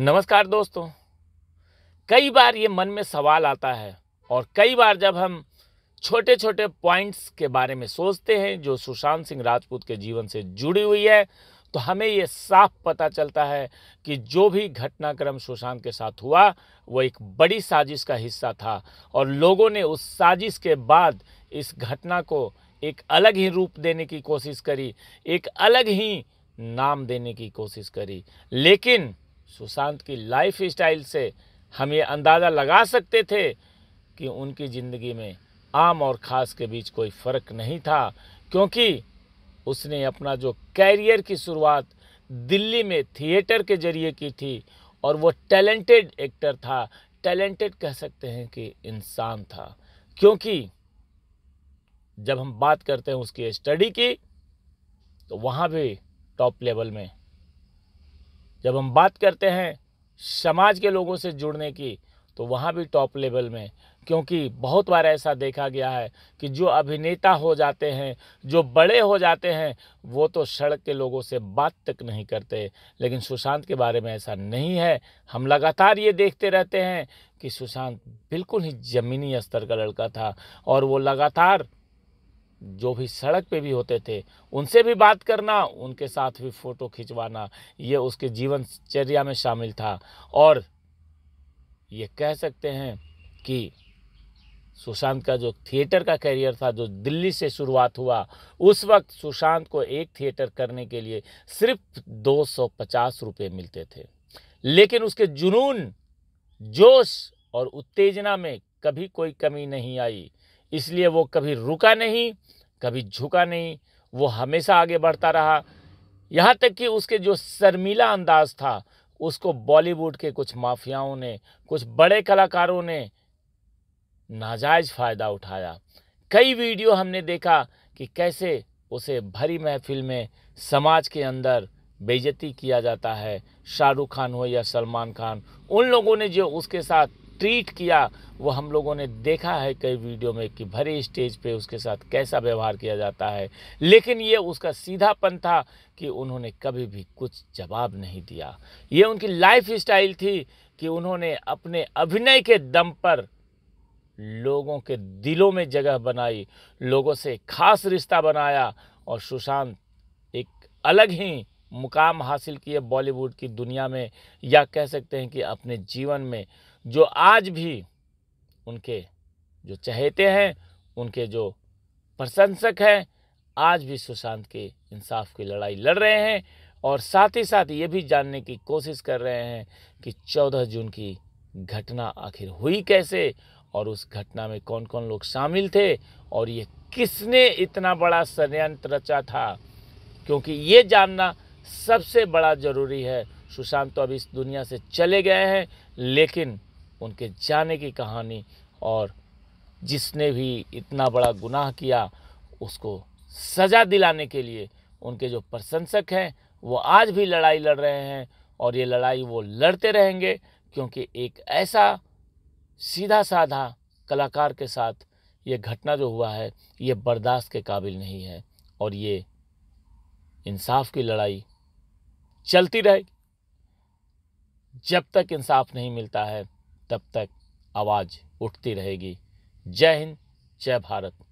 नमस्कार दोस्तों कई बार ये मन में सवाल आता है और कई बार जब हम छोटे छोटे पॉइंट्स के बारे में सोचते हैं जो सुशांत सिंह राजपूत के जीवन से जुड़ी हुई है तो हमें ये साफ पता चलता है कि जो भी घटनाक्रम सुशांत के साथ हुआ वो एक बड़ी साजिश का हिस्सा था और लोगों ने उस साजिश के बाद इस घटना को एक अलग ही रूप देने की कोशिश करी एक अलग ही नाम देने की कोशिश करी लेकिन सुशांत की लाइफ स्टाइल से हम ये अंदाज़ा लगा सकते थे कि उनकी ज़िंदगी में आम और ख़ास के बीच कोई फ़र्क नहीं था क्योंकि उसने अपना जो कैरियर की शुरुआत दिल्ली में थिएटर के जरिए की थी और वो टैलेंटेड एक्टर था टैलेंटेड कह सकते हैं कि इंसान था क्योंकि जब हम बात करते हैं उसकी स्टडी की तो वहाँ भी टॉप लेवल में जब हम बात करते हैं समाज के लोगों से जुड़ने की तो वहाँ भी टॉप लेवल में क्योंकि बहुत बार ऐसा देखा गया है कि जो अभिनेता हो जाते हैं जो बड़े हो जाते हैं वो तो सड़क के लोगों से बात तक नहीं करते लेकिन सुशांत के बारे में ऐसा नहीं है हम लगातार ये देखते रहते हैं कि सुशांत बिल्कुल ही ज़मीनी स्तर का लड़का था और वो लगातार जो भी सड़क पे भी होते थे उनसे भी बात करना उनके साथ भी फ़ोटो खिंचवाना ये उसके जीवनचर्या में शामिल था और ये कह सकते हैं कि सुशांत का जो थिएटर का करियर था जो दिल्ली से शुरुआत हुआ उस वक्त सुशांत को एक थिएटर करने के लिए सिर्फ 250 रुपए मिलते थे लेकिन उसके जुनून जोश और उत्तेजना में कभी कोई कमी नहीं आई इसलिए वो कभी रुका नहीं कभी झुका नहीं वो हमेशा आगे बढ़ता रहा यहाँ तक कि उसके जो शर्मीला अंदाज था उसको बॉलीवुड के कुछ माफियाओं ने कुछ बड़े कलाकारों ने नाजायज फ़ायदा उठाया कई वीडियो हमने देखा कि कैसे उसे भरी महफिल में समाज के अंदर बेइज्जती किया जाता है शाहरुख खान हो या सलमान खान उन लोगों ने जो उसके साथ ट्रीट किया वो हम लोगों ने देखा है कई वीडियो में कि भरे स्टेज पे उसके साथ कैसा व्यवहार किया जाता है लेकिन ये उसका सीधापन था कि उन्होंने कभी भी कुछ जवाब नहीं दिया ये उनकी लाइफ स्टाइल थी कि उन्होंने अपने अभिनय के दम पर लोगों के दिलों में जगह बनाई लोगों से खास रिश्ता बनाया और सुशांत एक अलग ही मुकाम हासिल किए बॉलीवुड की दुनिया में या कह सकते हैं कि अपने जीवन में जो आज भी उनके जो चहेते हैं उनके जो प्रशंसक हैं आज भी सुशांत के इंसाफ की लड़ाई लड़ रहे हैं और साथ ही साथ ये भी जानने की कोशिश कर रहे हैं कि 14 जून की घटना आखिर हुई कैसे और उस घटना में कौन कौन लोग शामिल थे और ये किसने इतना बड़ा षडयंत्र रचा था क्योंकि ये जानना सबसे बड़ा ज़रूरी है सुशांत तो अब इस दुनिया से चले गए हैं लेकिन उनके जाने की कहानी और जिसने भी इतना बड़ा गुनाह किया उसको सज़ा दिलाने के लिए उनके जो प्रशंसक हैं वो आज भी लड़ाई लड़ रहे हैं और ये लड़ाई वो लड़ते रहेंगे क्योंकि एक ऐसा सीधा साधा कलाकार के साथ ये घटना जो हुआ है ये बर्दाश्त के काबिल नहीं है और ये इंसाफ की लड़ाई चलती रहेगी जब तक इंसाफ नहीं मिलता है तब तक आवाज़ उठती रहेगी जय हिंद जय भारत